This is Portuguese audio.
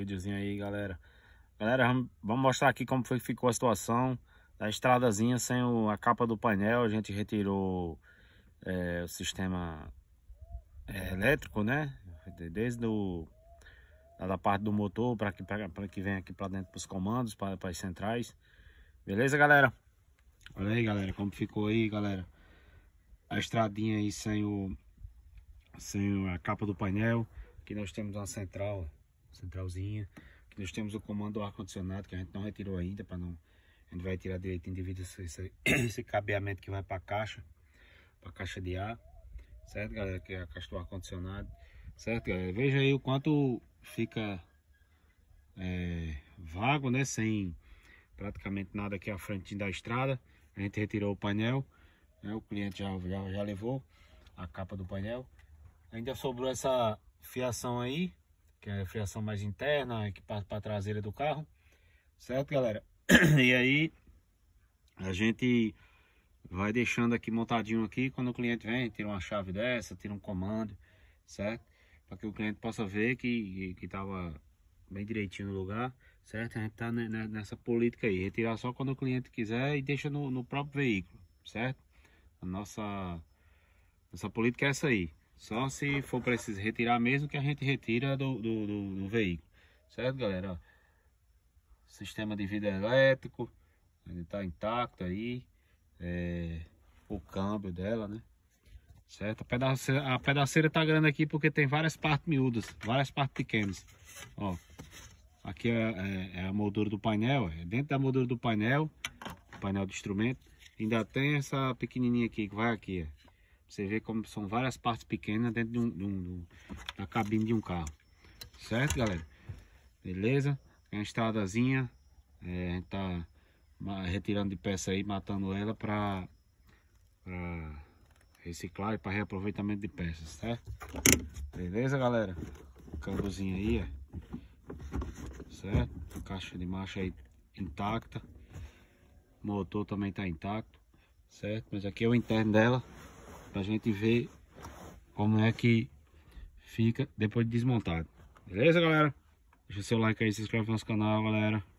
videozinho aí, galera. Galera, vamos mostrar aqui como foi, ficou a situação da estradazinha sem o, a capa do painel. A gente retirou é, o sistema é, elétrico, né? Desde o, da parte do motor para que, pra, que venha aqui para dentro para os comandos, para as centrais. Beleza, galera? Olha aí, galera, como ficou aí, galera. A estradinha aí sem o sem a capa do painel. Aqui nós temos uma central centralzinha. Aqui nós temos o comando do ar-condicionado que a gente não retirou ainda para não... A gente vai tirar direitinho devido a esse, esse, esse cabeamento que vai para a caixa, para a caixa de ar, certo galera? Que é a caixa do ar-condicionado, certo galera? Veja aí o quanto fica é, vago, né? Sem praticamente nada aqui à frente da estrada. A gente retirou o painel, né? o cliente já, já, já levou a capa do painel. Ainda sobrou essa fiação aí, que é a fiação mais interna, que passa para a traseira do carro, certo galera? E aí a gente vai deixando aqui montadinho aqui, quando o cliente vem, tira uma chave dessa, tira um comando, certo? Para que o cliente possa ver que, que tava bem direitinho no lugar, certo? A gente tá nessa política aí, retirar só quando o cliente quiser e deixa no, no próprio veículo, certo? A nossa, nossa política é essa aí, só se for preciso retirar mesmo que a gente retira do, do, do, do veículo. Certo, galera? sistema de vidro elétrico. Ele tá intacto aí. É, o câmbio dela, né? Certo? A pedaceira, a pedaceira tá grande aqui porque tem várias partes miúdas, várias partes pequenas. Ó, aqui é, é, é a moldura do painel. É dentro da moldura do painel, painel de instrumento, ainda tem essa pequenininha aqui que vai aqui, ó. Você vê como são várias partes pequenas dentro de um, de um, de um, da cabine de um carro. Certo, galera? Beleza? É uma estradazinha. É, a gente tá retirando de peça aí, matando ela para reciclar e para reaproveitamento de peças, certo? Beleza, galera? Cambuzinho aí, ó. Certo? Caixa de marcha aí intacta. O motor também tá intacto, certo? Mas aqui é o interno dela para a gente ver como é que fica depois de desmontado. Beleza, galera? Deixa o seu like aí, se inscreve no nosso canal, galera.